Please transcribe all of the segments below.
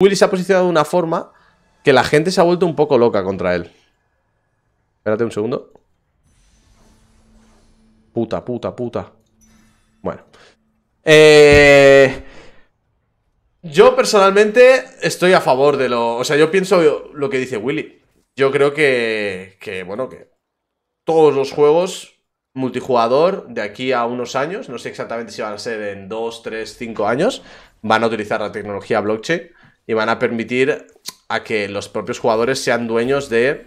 Willy se ha posicionado de una forma que la gente se ha vuelto un poco loca contra él. Espérate un segundo. Puta, puta, puta. Bueno. Eh, yo personalmente estoy a favor de lo... O sea, yo pienso lo que dice Willy. Yo creo que, que bueno, que todos los juegos multijugador de aquí a unos años, no sé exactamente si van a ser en 2, 3, 5 años, van a utilizar la tecnología blockchain y van a permitir a que los propios jugadores sean dueños de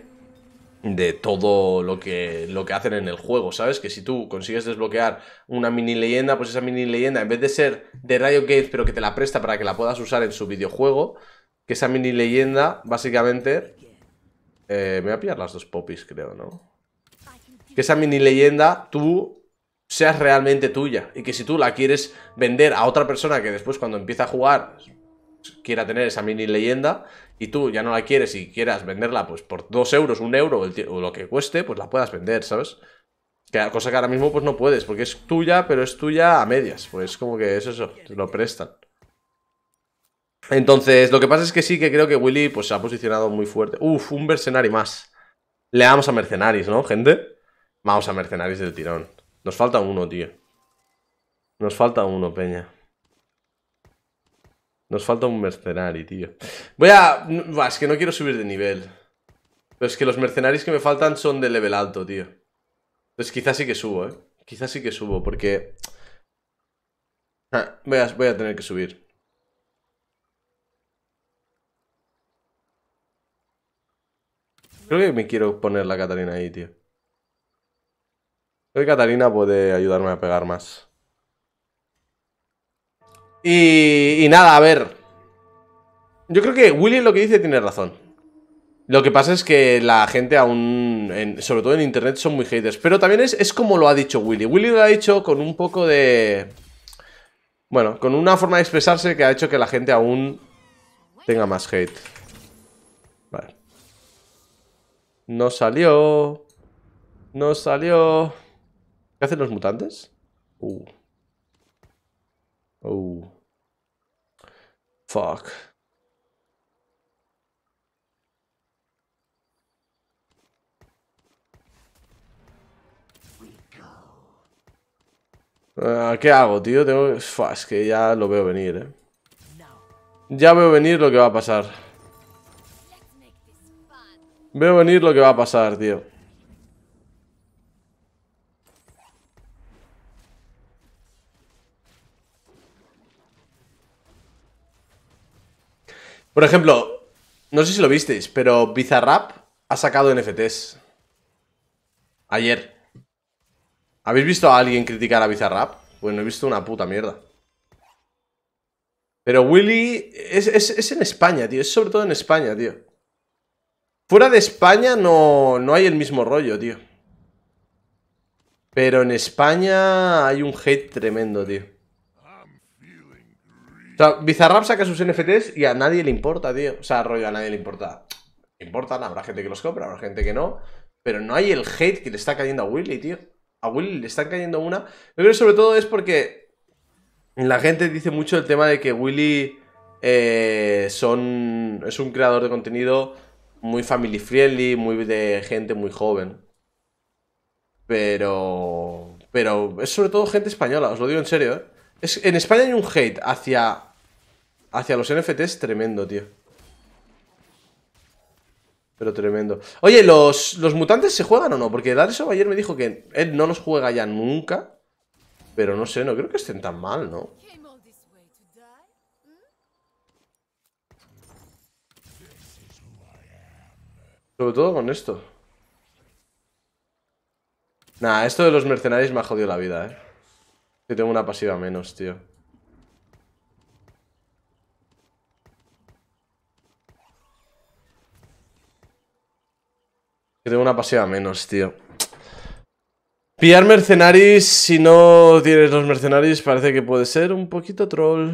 de todo lo que, lo que hacen en el juego, ¿sabes? Que si tú consigues desbloquear una mini leyenda, pues esa mini leyenda, en vez de ser de Riot Games, pero que te la presta para que la puedas usar en su videojuego, que esa mini leyenda, básicamente... Eh, me voy a pillar las dos popis, creo, ¿no? Que esa mini leyenda, tú seas realmente tuya. Y que si tú la quieres vender a otra persona que después cuando empieza a jugar quiera tener esa mini leyenda y tú ya no la quieres y quieras venderla pues por dos euros, 1 euro o lo que cueste, pues la puedas vender, ¿sabes? Que, cosa que ahora mismo pues no puedes, porque es tuya, pero es tuya a medias. Pues como que es eso, te lo prestan. Entonces, lo que pasa es que sí que creo que Willy pues, se ha posicionado muy fuerte. Uf, un mercenario más. Le damos a mercenarios, ¿no, gente? Vamos a mercenarios del tirón. Nos falta uno, tío. Nos falta uno, Peña. Nos falta un mercenario, tío. Voy a... es que no quiero subir de nivel. Pero es que los mercenarios que me faltan son de level alto, tío. Entonces quizás sí que subo, ¿eh? Quizás sí que subo, porque... Ah, voy, a, tener que subir. Creo que me quiero poner la Catalina ahí, tío. Creo que Catalina puede ayudarme a pegar más. Y, nada, a ver. Yo creo que Willy lo que dice tiene razón. Lo que pasa es que la gente aún, sobre todo en internet, son muy haters. Pero también es, es como lo ha dicho Willy. Willy lo ha dicho con un poco de... Bueno, con una forma de expresarse que ha hecho que la gente aún tenga más hate. Vale. No salió. No salió. ¿Qué hacen los mutantes? Uh. Oh. Fuck. Ah, ¿Qué hago, tío? Tengo... es que ya lo veo venir, ¿eh? Ya veo venir lo que va a pasar. Veo venir lo que va a pasar, tío. Por ejemplo, no sé si lo visteis, pero Bizarrap ha sacado NFTs. Ayer. ¿Habéis visto a alguien criticar a Bizarrap? Bueno, pues he visto una puta mierda. Pero Willy es, en España, tío. Es sobre todo en España, tío. Fuera de España no, no hay el mismo rollo, tío. Pero en España hay un hate tremendo, tío sea, Bizarrap saca sus NFTs y a nadie le importa, tío. O sea, rollo, a nadie le importa. Importan, habrá gente que los compra, habrá gente que no. Pero no hay el hate que le está cayendo a Willy, tío. A Willy le están cayendo una. Yo creo que sobre todo es porque la gente dice mucho el tema de que Willy eh, son, es un creador de contenido muy family friendly, muy de gente muy joven. Pero. Pero es sobre todo gente española, os lo digo en serio. ¿eh? Es, en España hay un hate hacia hacia los NFTs tremendo, tío. Pero tremendo. Oye, ¿los, mutantes se juegan o no? Porque Darso ayer me dijo que él no los juega ya nunca. Pero no sé, no creo que estén tan mal, ¿no? Sobre todo con esto. Nah, esto de los mercenarios me ha jodido la vida, ¿eh? Que tengo una pasiva menos, tío. Que tengo una pasiva menos, tío. Pillar mercenarios, si no tienes los mercenarios, parece que puede ser un poquito troll.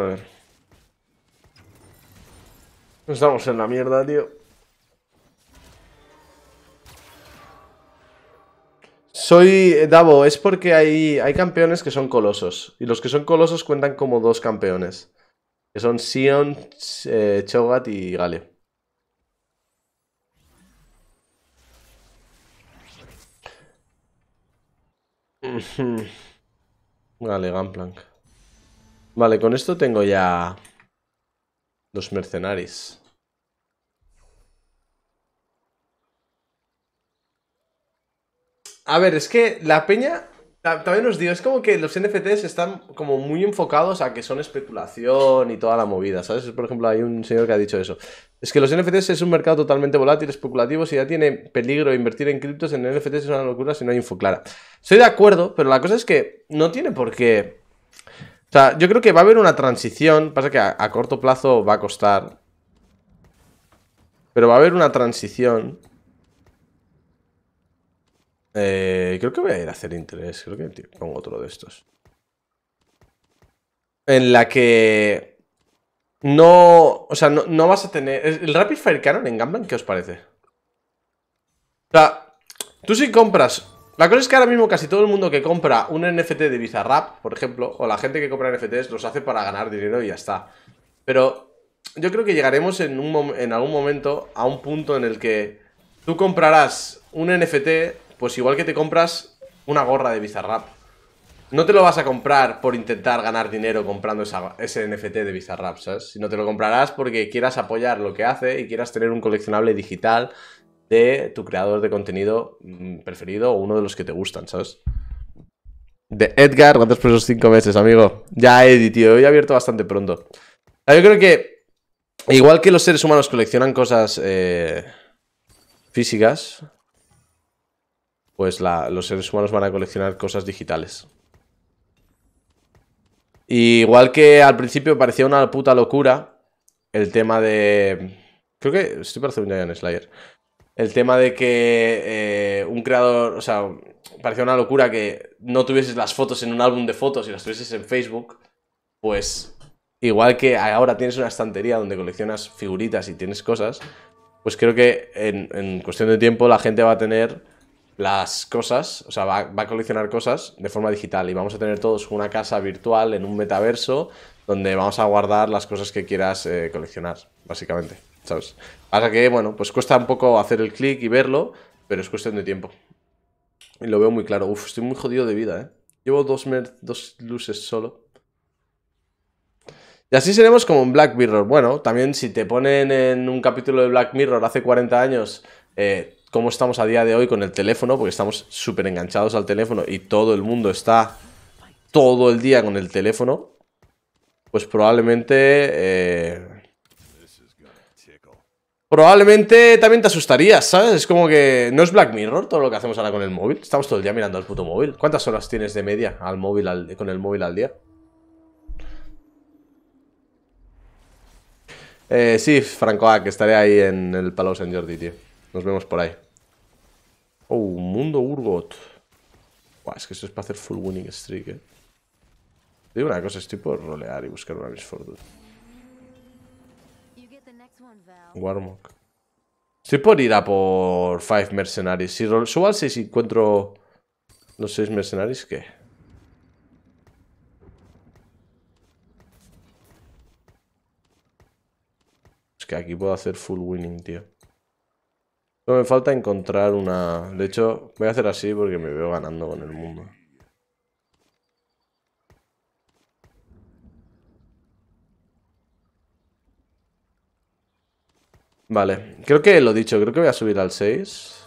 ver. Estamos en la mierda, tío. Soy... Eh, Davo, es porque hay, hay campeones que son colosos. Y los que son colosos cuentan como dos campeones. Que son Sion, eh, Chogat y Gale. Vale, Gunplank. Vale, con esto tengo ya los mercenarios. A ver, es que la peña, también os digo, es como que los NFTs están como muy enfocados a que son especulación y toda la movida, ¿sabes? Por ejemplo, hay un señor que ha dicho eso. Es que los NFTs es un mercado totalmente volátil, especulativo, si ya tiene peligro invertir en criptos, en NFTs es una locura si no hay info clara. Estoy de acuerdo, pero la cosa es que no tiene por qué o sea, yo creo que va a haber una transición. Pasa que a, corto plazo va a costar. Pero va a haber una transición. Eh, creo que voy a ir a hacer interés. Creo que pongo otro de estos. En la que... No... O sea, no, vas a tener... ¿El Rapid Fire Cannon en Gamblan qué os parece? O sea, tú si compras la cosa es que ahora mismo casi todo el mundo que compra un NFT de Bizarrap, por ejemplo, o la gente que compra NFTs, los hace para ganar dinero y ya está. Pero yo creo que llegaremos en, algún momento a un punto en el que tú comprarás un NFT, pues igual que te compras una gorra de Bizarrap. No te lo vas a comprar por intentar ganar dinero comprando ese NFT de Bizarrap, ¿sabes? Sino te lo comprarás porque quieras apoyar lo que hace y quieras tener un coleccionable digital de tu creador de contenido mm, preferido o uno de los que te gustan, ¿sabes? De Edgar, ¿Cuántos por esos cinco meses, amigo. Ya, he tío, he abierto bastante pronto. Ah, yo creo que, igual que los seres humanos coleccionan cosas eh, físicas, pues los seres humanos van a coleccionar cosas digitales. igual que al principio parecía una puta locura el tema de... Creo que estoy parece un Slayer el tema de que eh, un creador, o sea, parecía una locura que no tuvieses las fotos en un álbum de fotos y las tuvieses en Facebook, pues igual que ahora tienes una estantería donde coleccionas figuritas y tienes cosas, pues creo que en, cuestión de tiempo la gente va a tener las cosas, o sea, va, a coleccionar cosas de forma digital y vamos a tener todos una casa virtual en un metaverso donde vamos a guardar las cosas que quieras eh, coleccionar, básicamente. ¿Sabes? que, bueno, pues cuesta un poco hacer el clic y verlo, pero es cuestión de tiempo. Y lo veo muy claro. Uf, estoy muy jodido de vida, ¿eh? Llevo dos, dos luces solo. Y así seremos como en Black Mirror. Bueno, también si te ponen en un capítulo de Black Mirror hace 40 años, eh, cómo estamos a día de hoy con el teléfono, porque estamos súper enganchados al teléfono y todo el mundo está todo el día con el teléfono, pues probablemente... Eh, probablemente también te asustarías, ¿sabes? Es como que no es Black Mirror todo lo que hacemos ahora con el móvil. Estamos todo el día mirando al puto móvil. ¿Cuántas horas tienes de media al móvil con el móvil al día? Eh, sí, Franco que estaré ahí en el Palau San Jordi, tío. Nos vemos por ahí. Oh, mundo Urgot. Buah, es que eso es para hacer full winning streak, eh. Digo una cosa, estoy por rolear y buscar una Miss Warlock Estoy por ir a por 5 mercenarios. Si subo al 6 y encuentro los seis mercenarios, ¿qué? Es que aquí puedo hacer full winning, tío. Solo me falta encontrar una... De hecho, voy a hacer así porque me veo ganando con el mundo. Vale, creo que lo dicho, creo que voy a subir al 6.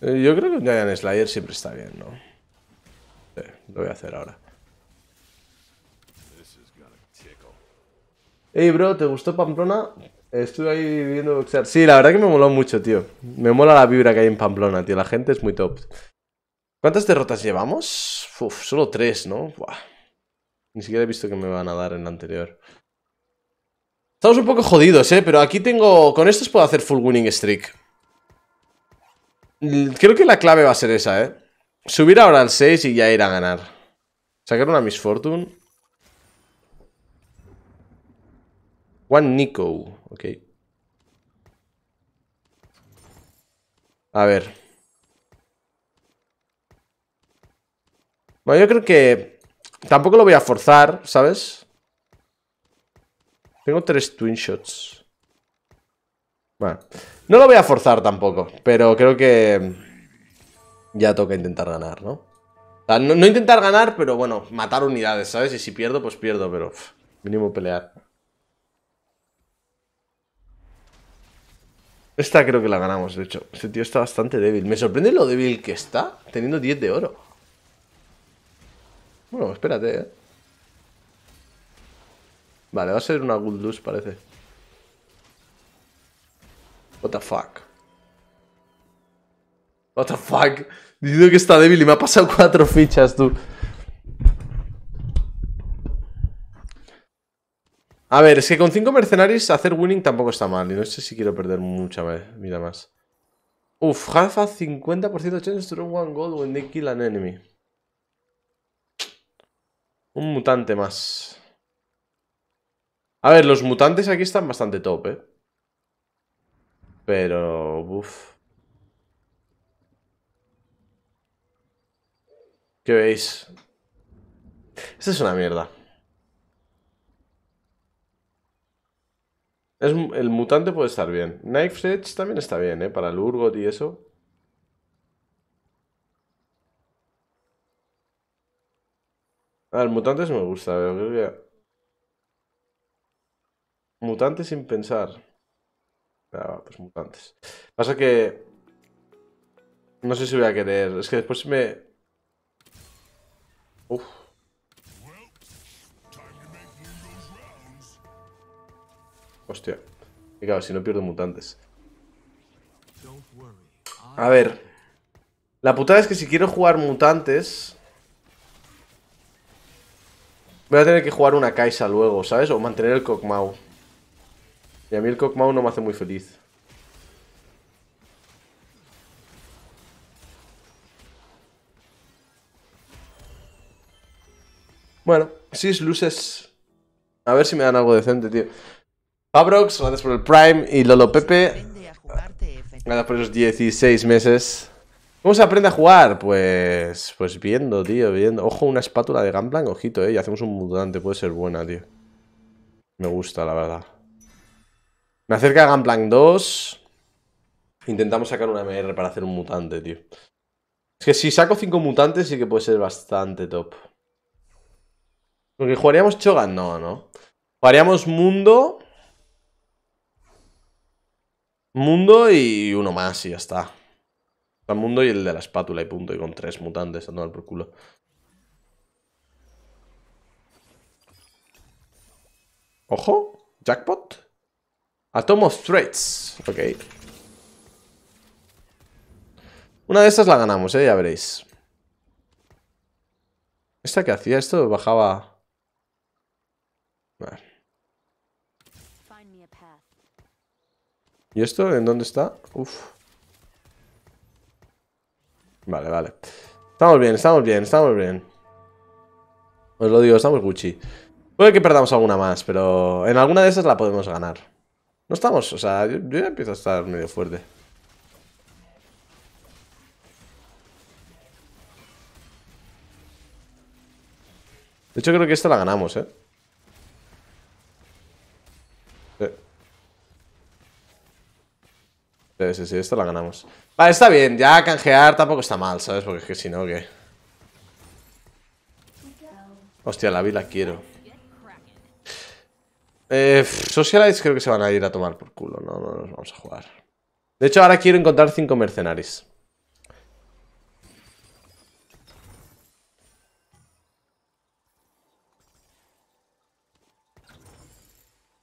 Eh, yo creo que un Gaian Slayer siempre está bien, ¿no? Sí, lo voy a hacer ahora. Ey, bro, ¿te gustó Pamplona? Estuve ahí viendo boxear. Sí, la verdad que me moló mucho, tío. Me mola la vibra que hay en Pamplona, tío. La gente es muy top. ¿Cuántas derrotas llevamos? Uf, solo tres, ¿no? Ni siquiera he visto que me van a dar en la anterior. Estamos un poco jodidos, ¿eh? Pero aquí tengo... Con estos puedo hacer full winning streak. Creo que la clave va a ser esa, ¿eh? Subir ahora al 6 y ya ir a ganar. Sacar una misfortune Juan Nico, ok. A ver. Bueno, yo creo que tampoco lo voy a forzar, ¿sabes? Tengo tres twin shots. Bueno, no lo voy a forzar tampoco, pero creo que ya toca intentar ganar, ¿no? no, intentar ganar, pero bueno, matar unidades, ¿sabes? Y si pierdo, pues pierdo, pero mínimo pelear. Esta creo que la ganamos, de hecho. Este tío está bastante débil. Me sorprende lo débil que está, teniendo 10 de oro. Bueno, espérate, ¿eh? Vale, va a ser una good parece. What the fuck. What the fuck. Diciendo que está débil y me ha pasado cuatro fichas, tú. A ver, es que con 5 mercenarios hacer winning tampoco está mal. Y no sé si quiero perder mucha vida más. Uf, half a 50% chance to run one gold when they kill an enemy. Un mutante más. A ver, los mutantes aquí están bastante top, ¿eh? Pero... Uf. ¿Qué veis? Esta es una mierda. el mutante puede estar bien. Knife Edge también está bien, ¿eh? Para el Urgot y eso. el mutante mutantes me gusta, pero creo que... Mutante sin pensar. Ah, pues mutantes. Pasa que... No sé si voy a querer. Es que después me... Uf. Hostia. Y claro, si no pierdo mutantes. A ver. La putada es que si quiero jugar mutantes... Voy a tener que jugar una Kaisa luego, ¿sabes? O mantener el Kog'Maw Y a mí el Kog'Maw no me hace muy feliz. Bueno, es luces. A ver si me dan algo decente, tío. Abrox, gracias por el Prime y Lolo Pepe. Gracias por esos 16 meses. ¿Cómo se aprende a jugar? Pues pues viendo, tío, viendo. Ojo, una espátula de Gamblan, ojito, eh. Y hacemos un mutante, puede ser buena, tío. Me gusta, la verdad. Me acerca a 2. Intentamos sacar una MR para hacer un mutante, tío. Es que si saco 5 mutantes sí que puede ser bastante top. Porque jugaríamos Chogan, no, no. Jugaríamos Mundo Mundo y uno más y ya está. El mundo y el de la espátula y punto. Y con tres mutantes andando por culo. Ojo. Jackpot. Atom of Threats. Ok. Una de estas la ganamos, ¿eh? Ya veréis. ¿Esta que hacía esto? Bajaba... Vale. ¿Y esto en dónde está? Uf. Vale, vale. Estamos bien, estamos bien, estamos bien. Os lo digo, estamos Gucci. Puede que perdamos alguna más, pero en alguna de esas la podemos ganar. No estamos, o sea, yo, ya empiezo a estar medio fuerte. De hecho creo que esta la ganamos, ¿eh? Sí, sí, esto la ganamos. Vale, está bien, ya canjear tampoco está mal, ¿sabes? Porque es que si no, ¿qué? Hostia, la vi quiero. Eh, socialites creo que se van a ir a tomar por culo, no, no nos vamos a jugar. De hecho, ahora quiero encontrar cinco mercenarios.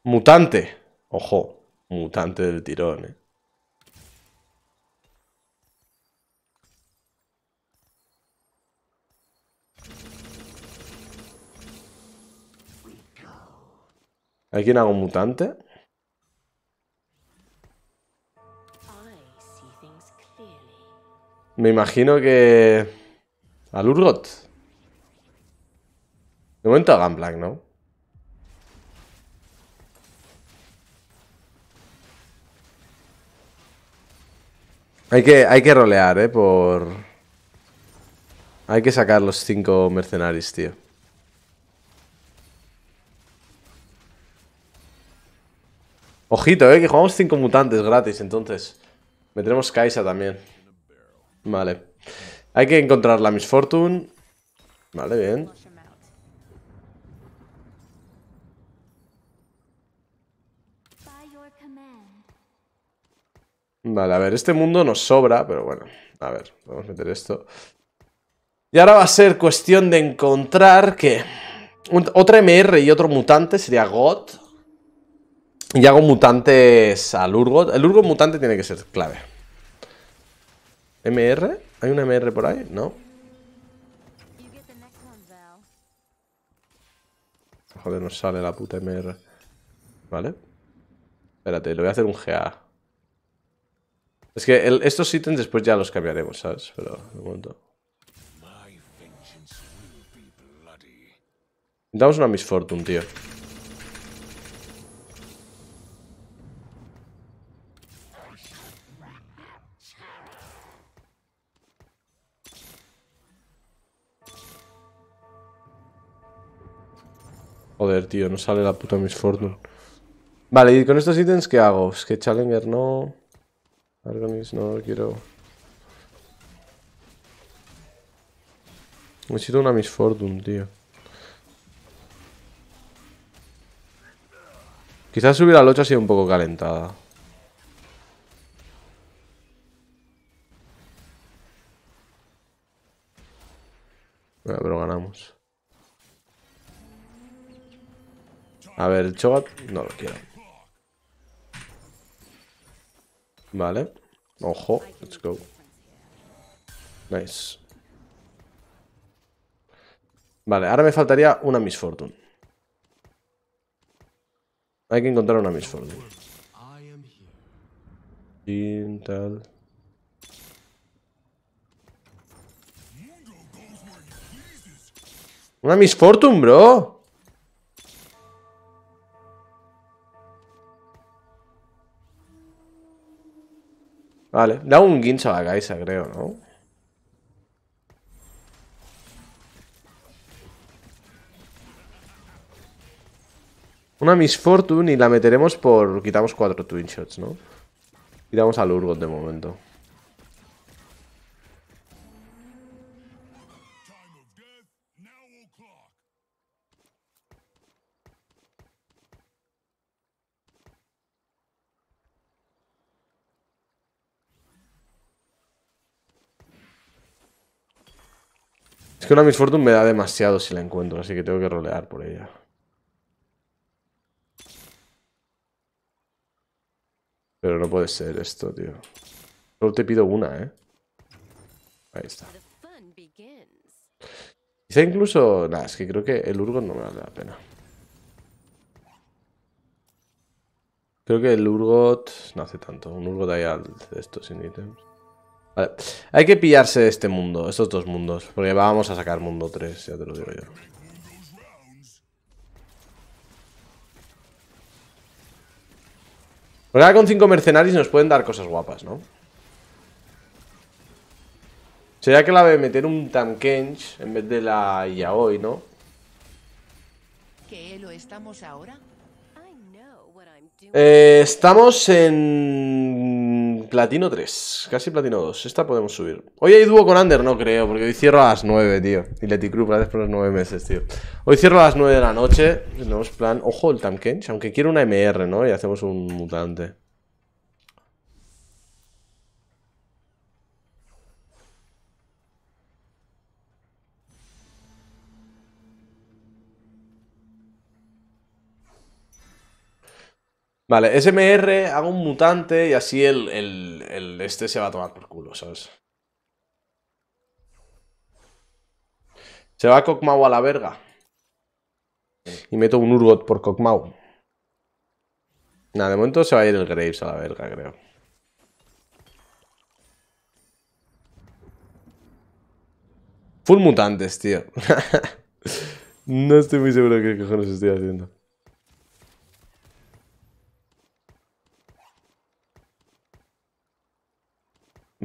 Mutante. Ojo, mutante del tirón, eh. ¿Hay quien haga un mutante? Me imagino que... Al Urgot. De momento hagan black, ¿no? Hay que, hay que rolear, ¿eh? Por... Hay que sacar los cinco mercenarios, tío. Ojito, eh, que jugamos 5 mutantes gratis, entonces. Meteremos Kaisa también. Vale. Hay que encontrar la Miss Fortune. Vale, bien. Vale, a ver, este mundo nos sobra, pero bueno. A ver, vamos a meter esto. Y ahora va a ser cuestión de encontrar que... Otra MR y otro mutante sería God. Y hago mutantes al Urgot. El Urgot mutante tiene que ser clave. ¿MR? ¿Hay una MR por ahí? No. Joder, nos sale la puta MR. Vale. Espérate, le voy a hacer un GA. Es que estos ítems después ya los cambiaremos, ¿sabes? Pero de momento. Damos una misfortune, tío. Joder, tío, no sale la puta Miss Vale, ¿y con estos ítems qué hago? Es que Challenger no... Argonis no, quiero... Necesito una Miss Fortune, tío. Quizás subir al 8 ha sido un poco calentada. Bueno, pero ganamos. A ver, el Chogat no lo quiero. Vale. Ojo, let's go. Nice. Vale, ahora me faltaría una Miss Fortune. Hay que encontrar una Miss Fortune. Una Miss Fortune, bro. Vale, da un guincho a la Kaisa, creo, ¿no? Una Misfortune y la meteremos por... Quitamos cuatro Twin Shots, ¿no? Quitamos al Urgot de momento. Es que una Miss me da demasiado si la encuentro, así que tengo que rolear por ella. Pero no puede ser esto, tío. Solo te pido una, ¿eh? Ahí está. Quizá incluso... Nada, es que creo que el Urgot no me vale la pena. Creo que el Urgot no hace tanto. Un Urgot ahí al de estos sin ítems. Vale. Hay que pillarse este mundo, estos dos mundos. Porque vamos a sacar mundo 3, ya te lo digo yo. Porque ahora con 5 mercenarios nos pueden dar cosas guapas, ¿no? Sería que la de meter un Tankench en vez de la Yaoi, ¿no? estamos ahora? Eh, estamos en platino 3, casi platino 2. Esta podemos subir. Hoy hay dúo con Under, no creo, porque hoy cierro a las 9, tío. Y Leti Cruz, gracias por los 9 meses, tío. Hoy cierro a las 9 de la noche. Tenemos plan. Ojo, el Tamkench, aunque quiero una MR, ¿no? Y hacemos un mutante. Vale, SMR, hago un mutante y así el, este se va a tomar por culo, ¿sabes? Se va Kokmau a la verga. Y meto un Urgot por Kokmau. Nada, de momento se va a ir el Graves a la verga, creo. Full mutantes, tío. no estoy muy seguro de qué cojones estoy haciendo.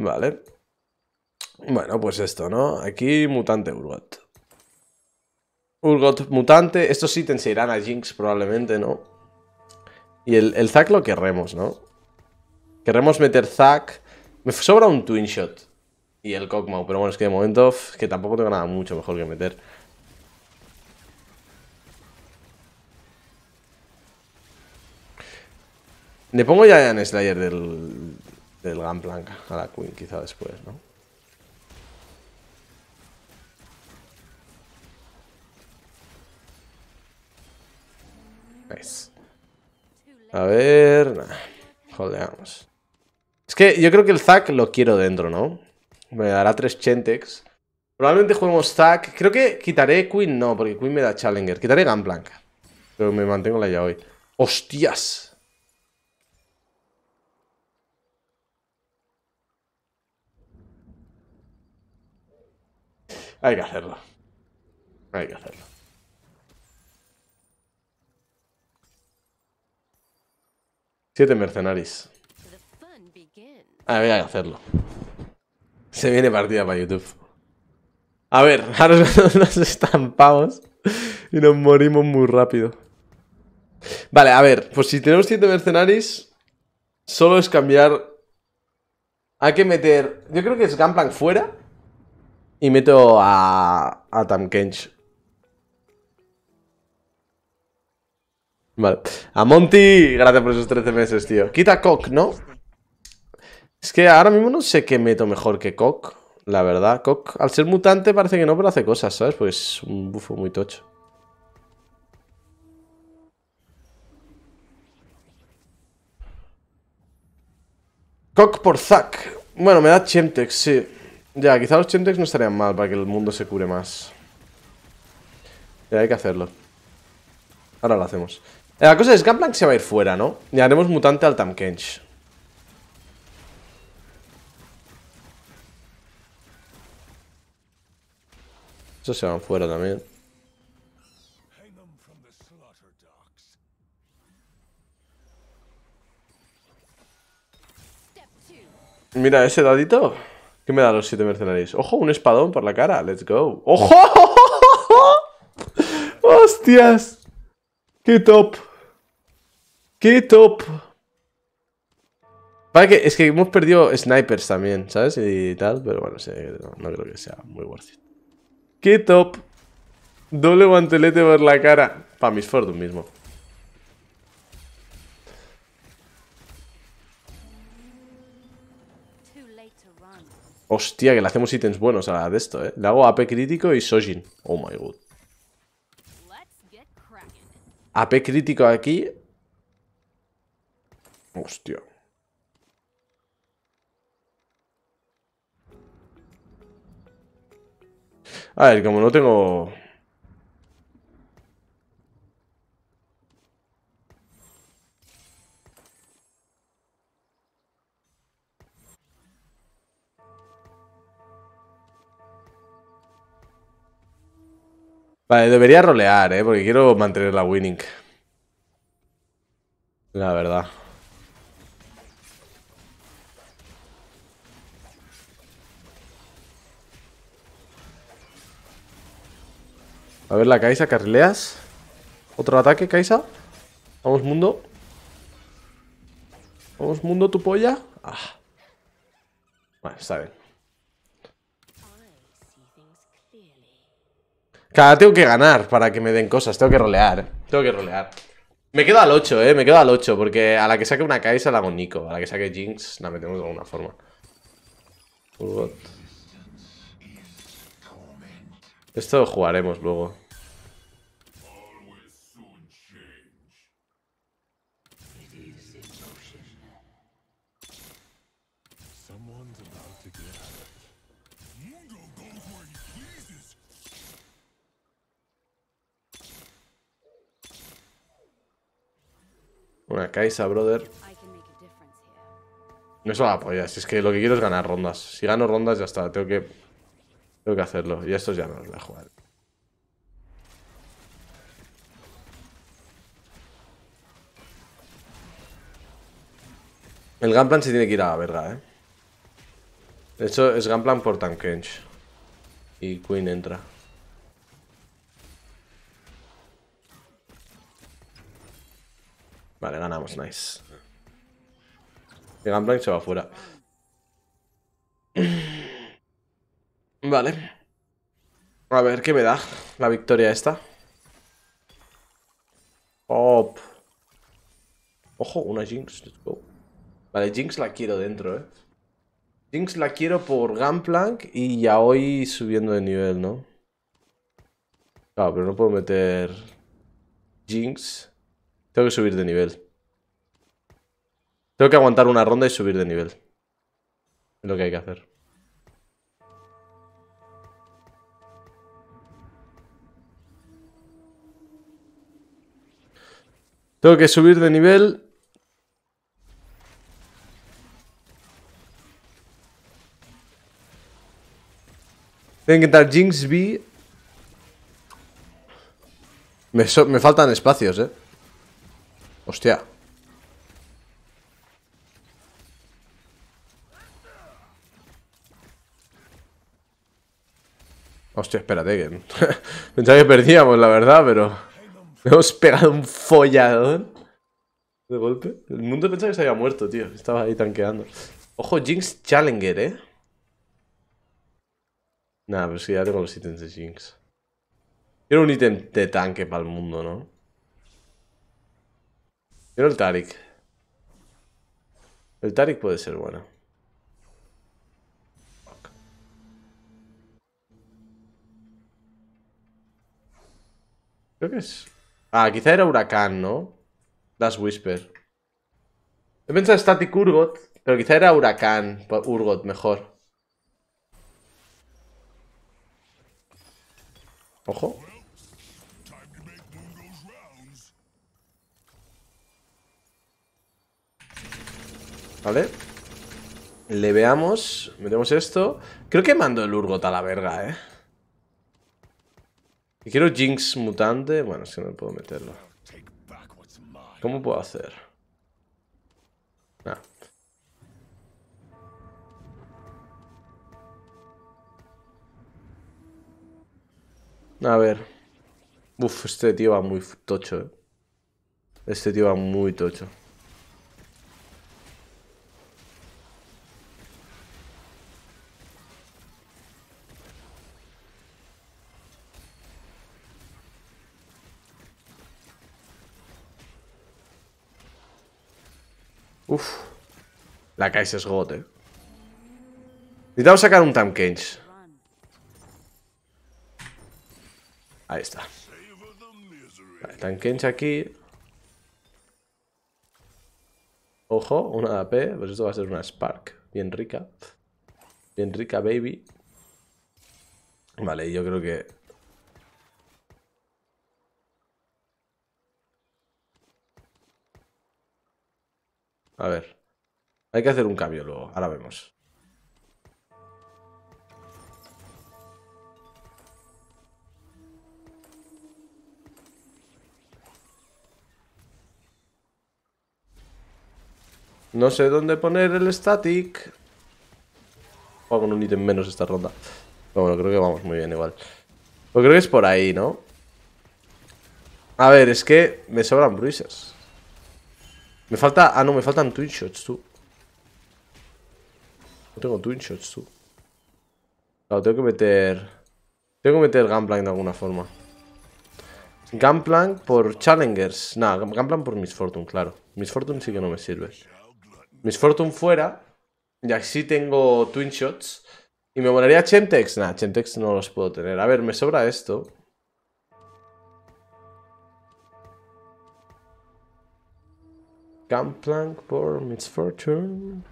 Vale. Bueno, pues esto, ¿no? Aquí, mutante Urgot. Urgot mutante. Estos ítems se irán a Jinx probablemente, ¿no? Y el, el Zac lo querremos, ¿no? Querremos meter Zac. Me sobra un Twin Shot. Y el Kog'Maw pero bueno, es que de momento que tampoco tengo nada mucho mejor que meter. Le pongo ya en Slayer del, del Gunplank a la Queen quizá después, ¿no? Pues, a ver... Jodeamos. Es que yo creo que el Zac lo quiero dentro, ¿no? Me dará tres Chentex. Probablemente juguemos Zac. Creo que quitaré Queen, no, porque Queen me da Challenger. Quitaré Gunplank Pero me mantengo la ya hoy. ¡Hostias! Hay que hacerlo. Hay que hacerlo. Siete mercenarios. hay que hacerlo. Se viene partida para YouTube. A ver, ahora nos estampamos y nos morimos muy rápido. Vale, a ver, pues si tenemos siete mercenarios, solo es cambiar... Hay que meter... Yo creo que es Gunplank fuera y meto a, a Tam Kench. Vale. A Monty, gracias por esos 13 meses, tío. Quita Cock, ¿no? Es que ahora mismo no sé qué meto mejor que Cock. La verdad, Cock, al ser mutante parece que no, pero hace cosas, ¿sabes? pues es un bufo muy tocho. Cock por Zack. Bueno, me da Chemtex, sí. Ya, quizá los chentex no estarían mal para que el mundo se cure más. Ya hay que hacerlo. Ahora lo hacemos. Eh, la cosa es, que se va a ir fuera, ¿no? Y haremos mutante al Tamkench. Esos se van fuera también. Mira ese dadito. ¿Qué me da los siete mercenarios? ¡Ojo! Un espadón por la cara. ¡Let's go! ¡Ojo! ¡Hostias! ¡Qué top! ¡Qué top! Para que, es que hemos perdido snipers también, ¿sabes? Y tal, pero bueno, no, creo que sea muy worth it. ¡Qué top! Doble guantelete por la cara. Para mis Fordun mismo. Hostia, que le hacemos ítems buenos a la de esto, ¿eh? Le hago AP crítico y Sojin. Oh my god. AP crítico aquí. Hostia. A ver, como no tengo... Vale, debería rolear, ¿eh? Porque quiero mantener la winning. La verdad. A ver la Kaisa, carrileas. Otro ataque, Kaisa. Vamos, mundo. Vamos, mundo, tu polla. Ah. Vale, está bien. Cada tengo que ganar para que me den cosas. Tengo que rolear. Tengo que rolear. Me quedo al 8, eh. Me quedo al 8. Porque a la que saque una Kaisa la hago Nico. A la que saque Jinx la metemos de alguna forma. Esto jugaremos luego. Una Kaisa, brother. No es la si es que lo que quiero es ganar rondas. Si gano rondas ya está, tengo que... Tengo que hacerlo. Y estos ya no los voy a jugar. El Gunplan se tiene que ir a la verga, eh. De hecho, es Gunplan por Tankench. Y Queen entra. Vale, ganamos, nice. El Gunplank se va afuera Vale. A ver, ¿qué me da la victoria esta? Ojo, una Jinx. Let's go. Vale, Jinx la quiero dentro, ¿eh? Jinx la quiero por Gunplank y ya hoy subiendo de nivel, ¿no? Claro, pero no puedo meter Jinx tengo que subir de nivel. Tengo que aguantar una ronda y subir de nivel. Es lo que hay que hacer. Tengo que subir de nivel. Tengo que entrar Jinx B. Me, me faltan espacios, eh. Hostia. Hostia, espérate que... Pensaba que perdíamos, la verdad, pero... Hemos pegado un folladón De golpe El mundo pensaba que se había muerto, tío Estaba ahí tanqueando Ojo, Jinx Challenger, eh Nada, pero sí, ya tengo los ítems de Jinx Quiero un ítem de tanque para el mundo, ¿no? el Tarik. El Tarik puede ser bueno. Creo que es... Ah, quizá era Huracán, ¿no? Das Whisper. He pensado Static Urgot, pero quizá era Huracán, Urgot mejor. Ojo. ¿Vale? Le veamos. Metemos esto. Creo que mando el Urgot a la verga, ¿eh? Y quiero Jinx mutante. Bueno, si no no puedo meterlo. ¿Cómo puedo hacer? A ver. Uf, este tío va muy tocho, eh. Este tío va muy tocho. Uf. La caixa es gote. Necesitamos sacar un Time Ahí está. Vale, Time aquí. Ojo, una AP. Pues esto va a ser una Spark. Bien rica. Bien rica, baby. Vale, yo creo que A ver. Hay que hacer un cambio luego. Ahora vemos. No sé dónde poner el static. O con un ítem menos esta ronda. bueno, creo que vamos muy bien igual. Pues creo que es por ahí, ¿no? A ver, es que me sobran bruises. Me falta... Ah, no, me faltan twin shots, tú. No tengo twin shots, tú. Claro, tengo que meter... Tengo que meter Gunplank de alguna forma. Gunplank por Challengers. Nah, Gunplank por Misfortune, claro. Misfortune sí que no me sirve. Misfortune fuera. Y así tengo Twin Shots. Y me molaría chentex Nah, chentex no los puedo tener. A ver, me sobra esto. Gunplank for Misfortune.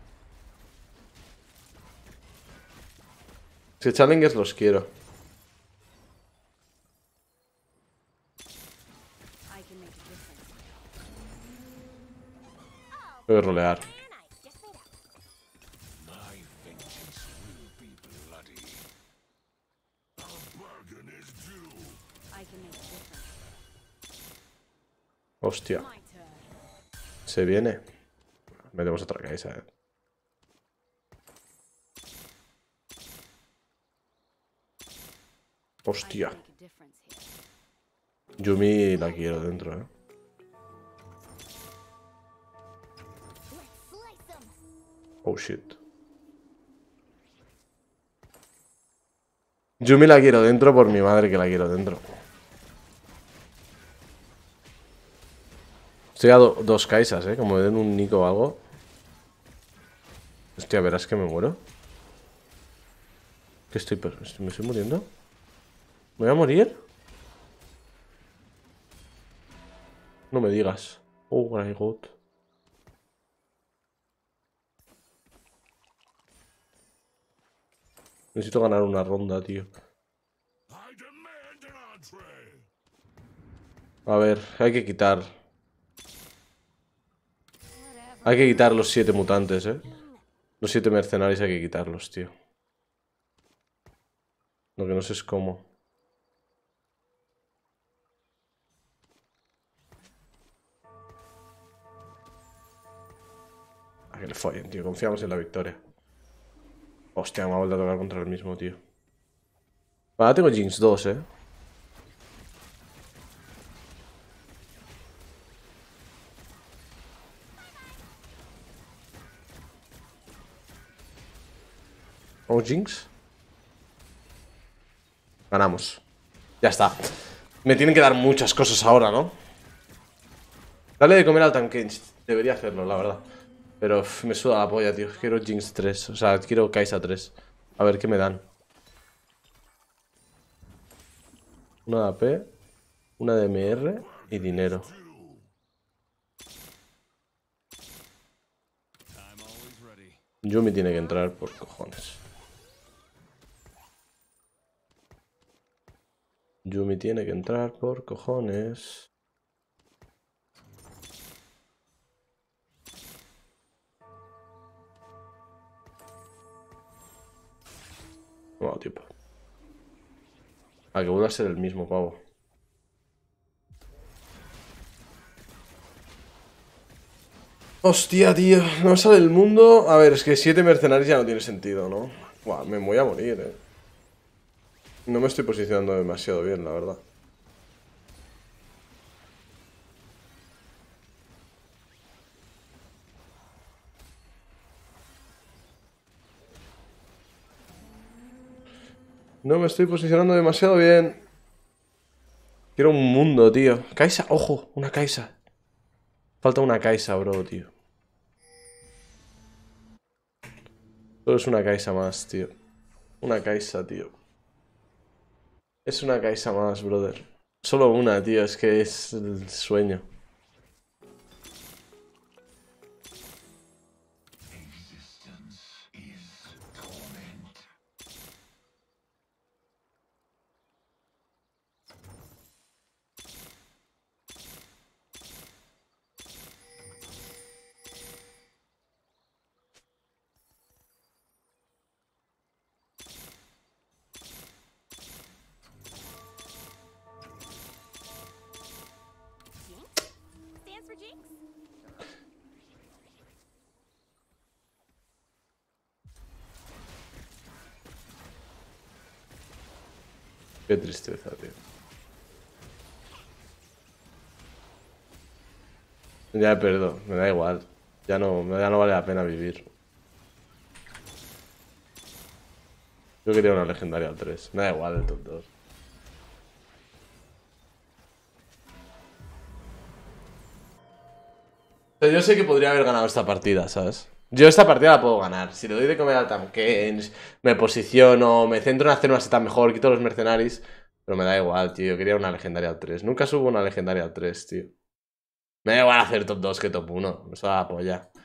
Es que challengers los quiero. Voy a rolear. Oh, Hostia. Se viene. Metemos otra casa. Hostia. Yumi la quiero dentro, eh. Oh shit. Yumi la quiero dentro por mi madre que la quiero dentro. Estoy a dos caisas, ¿eh? Como me den un nico o algo. Hostia, verás que me muero. ¿Qué estoy? ¿Me estoy muriendo? ¿Me voy a morir? No me digas. Oh my god. Necesito ganar una ronda, tío. A ver, hay que quitar hay que quitar los siete mutantes, ¿eh? Los siete mercenarios hay que quitarlos, tío. Lo que no sé es cómo. A que le follen, tío. Confiamos en la victoria. Hostia, me ha vuelto a tocar contra el mismo, tío. Ahora tengo Jinx 2, ¿eh? jinx. Ganamos. Ya está. Me tienen que dar muchas cosas ahora, ¿no? Dale de comer al tanque. Debería hacerlo, la verdad. Pero me suda la polla, tío. Quiero Jinx 3. O sea, quiero Kaisa 3. A ver qué me dan. Una de AP. Una de MR. Y dinero. Yumi tiene que entrar por cojones. Yumi tiene que entrar por cojones. No, wow, tiempo. A que vuelva a ser el mismo pavo. Hostia, tío. No sale el mundo. A ver, es que siete mercenarios ya no tiene sentido, ¿no? Buah, me voy a morir, eh. No me estoy posicionando demasiado bien, la verdad. No me estoy posicionando demasiado bien. Quiero un mundo, tío. Kaisa, ojo, una Kaisa. Falta una Kaisa, bro, tío. Solo es una caixa más, tío. Una Kaisa, tío. Es una caixa más, brother. Solo una, tío, es que es el sueño. Qué tristeza, tío. Ya perdón, me da igual. Ya no, ya no vale la pena vivir. Yo quería una legendaria al 3 Me da igual el top 2. Yo sé que podría haber ganado esta partida, ¿sabes? Yo esta partida la puedo ganar. Si le doy de comer al Tamkens, me posiciono, me centro en hacer una seta mejor, quito los mercenarios. Pero me da igual, tío. quería una legendaria al 3. Nunca subo una legendaria al 3, tío. Me da igual hacer top 2 que top 1. Eso da polla.